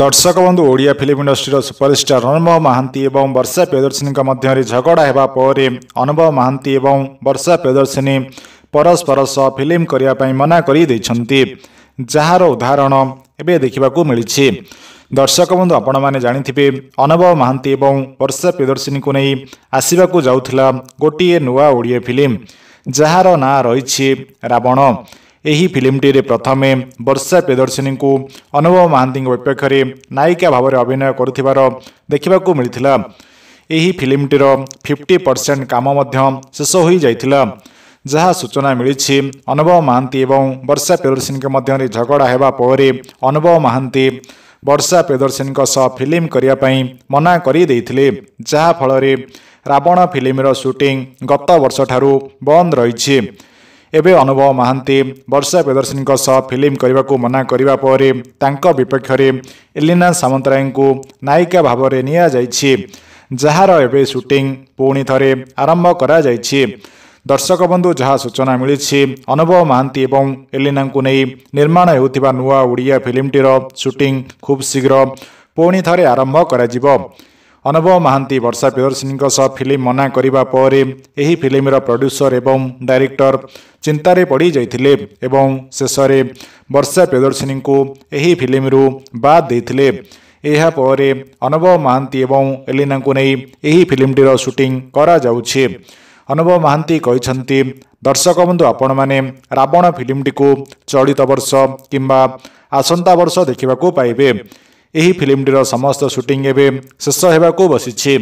ଦର୍ଶକ ବନ୍ଧୁ ଓଡ଼ିଆ ଫିଲ୍ମ ଇଣ୍ଡଷ୍ଟ୍ରିର ସୁପରଷ୍ଟାର ଅନୁଭବ ମହାନ୍ତି ଏବଂ ବର୍ଷା ପ୍ରିୟଦର୍ଶିନୀଙ୍କ ମଧ୍ୟରେ ଝଗଡ଼ା ହେବା ପରେ ଅନୁଭବ ମହାନ୍ତି ଏବଂ ବର୍ଷା ପ୍ରିୟଦର୍ଶିନୀ ପରସ୍ପର ସହ ଫିଲ୍ମ କରିବା ପାଇଁ ମନା କରିଦେଇଛନ୍ତି ଯାହାର ଉଦାହରଣ ଏବେ ଦେଖିବାକୁ ମିଳିଛି ଦର୍ଶକ ବନ୍ଧୁ ଆପଣମାନେ ଜାଣିଥିବେ ଅନୁଭବ ମହାନ୍ତି ଏବଂ ବର୍ଷା ପ୍ରିୟଦର୍ଶିନୀଙ୍କୁ ନେଇ ଆସିବାକୁ ଯାଉଥିଲା ଗୋଟିଏ ନୂଆ ଓଡ଼ିଆ ଫିଲ୍ମ ଯାହାର ନାଁ ରହିଛି ରାବଣ ଏହି ଫିଲ୍ମଟିରେ ପ୍ରଥମେ ବର୍ଷା ପ୍ରିୟଦର୍ଶିନୀଙ୍କୁ ଅନୁଭବ ମହାନ୍ତିଙ୍କ ବିପକ୍ଷରେ ନାୟିକା ଭାବରେ ଅଭିନୟ କରୁଥିବାର ଦେଖିବାକୁ ମିଳିଥିଲା ଏହି ଫିଲ୍ମଟିର ଫିଫ୍ଟି ପରସେଣ୍ଟ କାମ ମଧ୍ୟ ଶେଷ ହୋଇଯାଇଥିଲା ଯାହା ସୂଚନା ମିଳିଛି ଅନୁଭବ ମହାନ୍ତି ଏବଂ ବର୍ଷା ପ୍ରିୟଦର୍ଶିନୀଙ୍କ ମଧ୍ୟରେ ଝଗଡ଼ା ହେବା ପରେ ଅନୁଭବ ମହାନ୍ତି ବର୍ଷା ପ୍ରିୟଦର୍ଶିନୀଙ୍କ ସହ ଫିଲ୍ମ କରିବା ପାଇଁ ମନା କରିଦେଇଥିଲେ ଯାହାଫଳରେ ରାବଣ ଫିଲ୍ମର ସୁଟିଂ ଗତ ବର୍ଷଠାରୁ ବନ୍ଦ ରହିଛି ଏବେ ଅନୁଭବ ମହାନ୍ତି ବର୍ଷା ପ୍ରିୟଦର୍ଶିନୀଙ୍କ ସହ ଫିଲ୍ମ କରିବାକୁ ମନା କରିବା ପରେ ତାଙ୍କ ବିପକ୍ଷରେ ଏଲିନା ସାମନ୍ତରାୟଙ୍କୁ ନାୟିକା ଭାବରେ ନିଆଯାଇଛି ଯାହାର ଏବେ ସୁଟିଂ ପୁଣି ଥରେ ଆରମ୍ଭ କରାଯାଇଛି ଦର୍ଶକ ବନ୍ଧୁ ଯାହା ସୂଚନା ମିଳିଛି ଅନୁଭବ ମହାନ୍ତି ଏବଂ ଏଲିନାଙ୍କୁ ନେଇ ନିର୍ମାଣ ହେଉଥିବା ନୂଆ ଓଡ଼ିଆ ଫିଲ୍ମଟିର ସୁଟିଂ ଖୁବ୍ ଶୀଘ୍ର ପୁଣି ଥରେ ଆରମ୍ଭ କରାଯିବ ଅନୁଭବ ମହାନ୍ତି ବର୍ଷା ପ୍ରିୟଦର୍ଶିନୀଙ୍କ ସହ ଫିଲ୍ମ ମନା କରିବା ପରେ ଏହି ଫିଲ୍ମର ପ୍ରଡ୍ୟୁସର ଏବଂ ଡାଇରେକ୍ଟର ଚିନ୍ତାରେ ପଡ଼ିଯାଇଥିଲେ ଏବଂ ଶେଷରେ ବର୍ଷା ପ୍ରିୟଦର୍ଶିନୀଙ୍କୁ ଏହି ଫିଲ୍ମରୁ ବାଦ୍ ଦେଇଥିଲେ ଏହାପରେ ଅନୁଭବ ମହାନ୍ତି ଏବଂ ଏଲିନାଙ୍କୁ ନେଇ ଏହି ଫିଲ୍ମଟିର ସୁଟିଂ କରାଯାଉଛି ଅନୁଭବ ମହାନ୍ତି କହିଛନ୍ତି ଦର୍ଶକ ବନ୍ଧୁ ଆପଣମାନେ ରାବଣ ଫିଲ୍ମଟିକୁ ଚଳିତ ବର୍ଷ କିମ୍ବା ଆସନ୍ତା ବର୍ଷ ଦେଖିବାକୁ ପାଇବେ ଏହି ଫିଲ୍ମଟିର ସମସ୍ତ ସୁଟିଂ ଏବେ ଶେଷ ହେବାକୁ ବସିଛି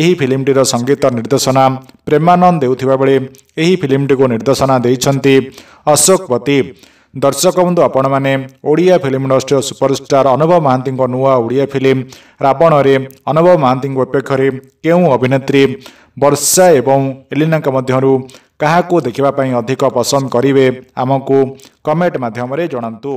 ଏହି ଫିଲ୍ମଟିର ସଙ୍ଗୀତ ନିର୍ଦ୍ଦେଶନା ପ୍ରେମାନନ୍ଦ ଦେଉଥିବା ବେଳେ ଏହି ଫିଲ୍ମଟିକୁ ନିର୍ଦ୍ଦେଶନା ଦେଇଛନ୍ତି ଅଶୋକ ପତି ଦର୍ଶକ ବନ୍ଧୁ ଆପଣମାନେ ଓଡ଼ିଆ ଫିଲ୍ମ ଇଣ୍ଡଷ୍ଟ୍ରିର ସୁପରଷ୍ଟାର ଅନୁଭବ ମହାନ୍ତିଙ୍କ ନୂଆ ଓଡ଼ିଆ ଫିଲ୍ମ ରାବଣରେ ଅନୁଭବ ମହାନ୍ତିଙ୍କ ଅପେକ୍ଷାରେ କେଉଁ ଅଭିନେତ୍ରୀ ବର୍ଷା ଏବଂ ଏଲିନାଙ୍କ ମଧ୍ୟରୁ କାହାକୁ ଦେଖିବା ପାଇଁ ଅଧିକ ପସନ୍ଦ କରିବେ ଆମକୁ କମେଣ୍ଟ ମାଧ୍ୟମରେ ଜଣାନ୍ତୁ